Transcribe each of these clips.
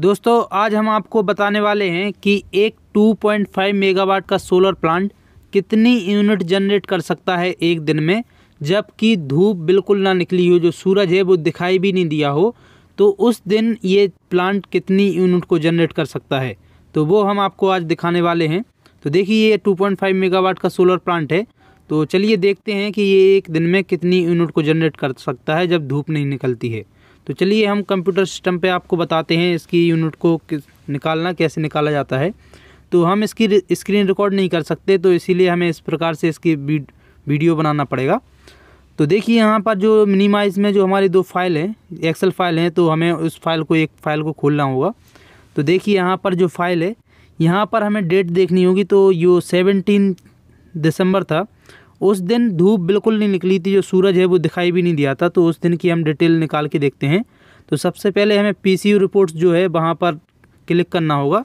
दोस्तों आज हम आपको बताने वाले हैं कि एक 2.5 मेगावाट का सोलर प्लांट कितनी यूनिट जनरेट कर सकता है एक दिन में जबकि धूप बिल्कुल ना निकली हो जो सूरज है वो दिखाई भी नहीं दिया हो तो उस दिन ये प्लांट कितनी यूनिट को जनरेट कर सकता है तो वो हम आपको आज दिखाने वाले हैं तो देखिए ये 2.5 मेगावाट का सोलर प्लांट है तो चलिए देखते हैं कि ये एक दिन में कितनी यूनिट को जनरेट कर सकता है जब धूप नहीं निकलती है तो चलिए हम कंप्यूटर सिस्टम पे आपको बताते हैं इसकी यूनिट को निकालना कैसे निकाला जाता है तो हम इसकी स्क्रीन रिकॉर्ड नहीं कर सकते तो इसीलिए हमें इस प्रकार से इसकी वीडियो बनाना पड़ेगा तो देखिए यहाँ पर जो मिनिमाइज में जो हमारी दो फाइल हैं एक्सेल फाइल हैं तो हमें उस फाइल को एक फ़ाइल को खोलना होगा तो देखिए यहाँ पर जो फाइल है यहाँ पर हमें डेट देखनी होगी तो यो सेवनटीन दिसंबर था उस दिन धूप बिल्कुल नहीं निकली थी जो सूरज है वो दिखाई भी नहीं दिया था तो उस दिन की हम डिटेल निकाल के देखते हैं तो सबसे पहले हमें पी रिपोर्ट्स जो है वहाँ पर क्लिक करना होगा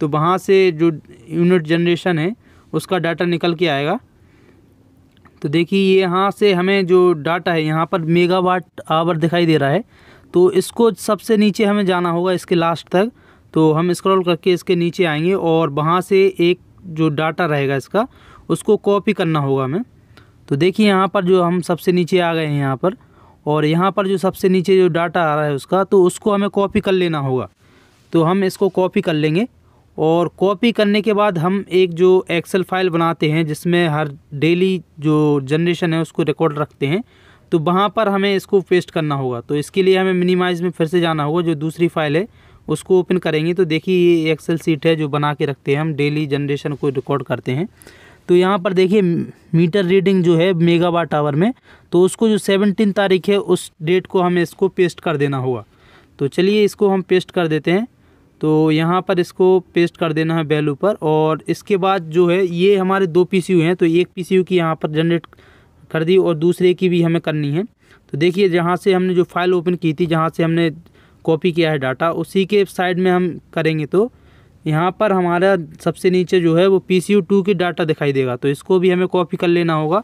तो वहाँ से जो यूनिट जनरेशन है उसका डाटा निकल के आएगा तो देखिए ये यहाँ से हमें जो डाटा है यहाँ पर मेगावाट आवर दिखाई दे रहा है तो इसको सबसे नीचे हमें जाना होगा इसके लास्ट तक तो हम स्क्रॉल करके इसके नीचे आएंगे और वहाँ से एक जो डाटा रहेगा इसका उसको कॉपी करना होगा हमें तो देखिए यहाँ पर जो हम सबसे नीचे आ गए हैं यहाँ पर और यहाँ पर जो सबसे नीचे जो डाटा आ रहा है उसका तो उसको हमें कॉपी कर लेना होगा तो हम इसको कॉपी कर लेंगे और कॉपी करने के बाद हम एक जो एक्सेल फाइल बनाते हैं जिसमें हर डेली जो जनरेशन है उसको रिकॉर्ड रखते हैं तो वहाँ पर हमें इसको पेस्ट करना होगा तो इसके लिए हमें मिनिमाइज में फिर से जाना होगा जो दूसरी फाइल है उसको ओपन करेंगे तो देखिए ये एक्सेल सीट है जो बना के रखते हैं हम डेली जनरेशन को रिकॉर्ड करते हैं तो यहाँ पर देखिए मीटर रीडिंग जो है मेगावाट आवर में तो उसको जो सेवनटीन तारीख है उस डेट को हमें इसको पेस्ट कर देना होगा तो चलिए इसको हम पेस्ट कर देते हैं तो यहाँ पर इसको पेस्ट कर देना है वैल्यू पर और इसके बाद जो है ये हमारे दो पी हैं तो एक पी की यहाँ पर जनरेट कर दी और दूसरे की भी हमें करनी है तो देखिए जहाँ से हमने जो फाइल ओपन की थी जहाँ से हमने कॉपी किया है डाटा उसी के साइड में हम करेंगे तो यहाँ पर हमारा सबसे नीचे जो है वो पी सी यू टू की डाटा दिखाई देगा तो इसको भी हमें कॉपी कर लेना होगा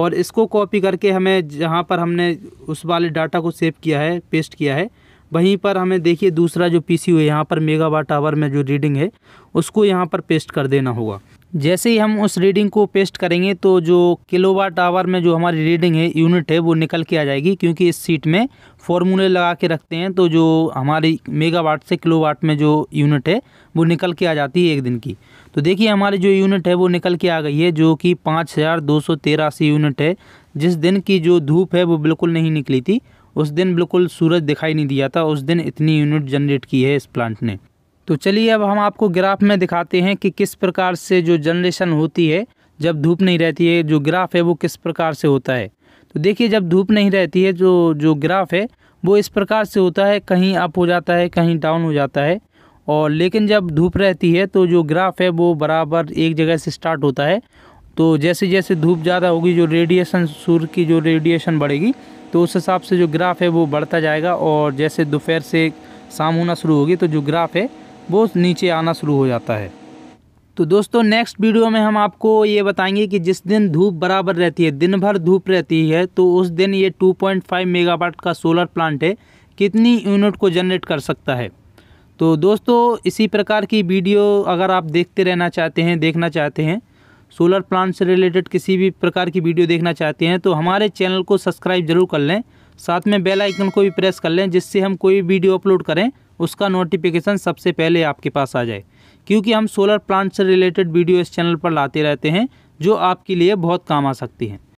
और इसको कॉपी करके हमें जहाँ पर हमने उस वाले डाटा को सेव किया है पेस्ट किया है वहीं पर हमें देखिए दूसरा जो पी सी यू है यहाँ पर मेगावाट आवर में जो रीडिंग है उसको यहाँ पर पेस्ट कर देना होगा जैसे ही हम उस रीडिंग को पेस्ट करेंगे तो जो किलोवाट आवर में जो हमारी रीडिंग है यूनिट है वो निकल के आ जाएगी क्योंकि इस सीट में फॉर्मूले लगा के रखते हैं तो जो हमारी मेगावाट से किलोवाट में जो यूनिट है वो निकल के आ जाती है एक दिन की तो देखिए हमारी जो यूनिट है वो निकल के आ गई है जो कि पाँच हज़ार दो सौ तेरासी यूनिट है जिस दिन की जो धूप है वो बिल्कुल नहीं निकली थी उस दिन बिल्कुल सूरज दिखाई नहीं दिया था उस दिन इतनी यूनिट जनरेट की है इस प्लांट ने तो चलिए अब हम आपको ग्राफ में दिखाते हैं कि किस प्रकार से जो जनरेशन होती है जब धूप नहीं रहती है जो ग्राफ है वो किस प्रकार से होता है तो देखिए जब धूप नहीं रहती है जो जो ग्राफ है वो इस प्रकार से होता है कहीं अप हो जाता है कहीं डाउन हो जाता है और लेकिन जब धूप रहती है तो जो ग्राफ है वो बराबर एक जगह से स्टार्ट होता है तो जैसे जैसे धूप ज़्यादा होगी जो रेडिएशन सूर्य की जो रेडिएशन बढ़ेगी तो उस हिसाब से जो ग्राफ है वो बढ़ता जाएगा और जैसे दोपहर से शाम होना शुरू होगी तो जो ग्राफ है वो नीचे आना शुरू हो जाता है तो दोस्तों नेक्स्ट वीडियो में हम आपको ये बताएंगे कि जिस दिन धूप बराबर रहती है दिन भर धूप रहती है तो उस दिन ये 2.5 मेगावाट का सोलर प्लांट है कितनी यूनिट को जनरेट कर सकता है तो दोस्तों इसी प्रकार की वीडियो अगर आप देखते रहना चाहते हैं देखना चाहते हैं सोलर प्लांट से रिलेटेड किसी भी प्रकार की वीडियो देखना चाहते हैं तो हमारे चैनल को सब्सक्राइब जरूर कर लें साथ में बेल आइकन को भी प्रेस कर लें जिससे हम कोई वीडियो अपलोड करें उसका नोटिफिकेशन सबसे पहले आपके पास आ जाए क्योंकि हम सोलर प्लांट से रिलेटेड वीडियो इस चैनल पर लाते रहते हैं जो आपके लिए बहुत काम आ सकती हैं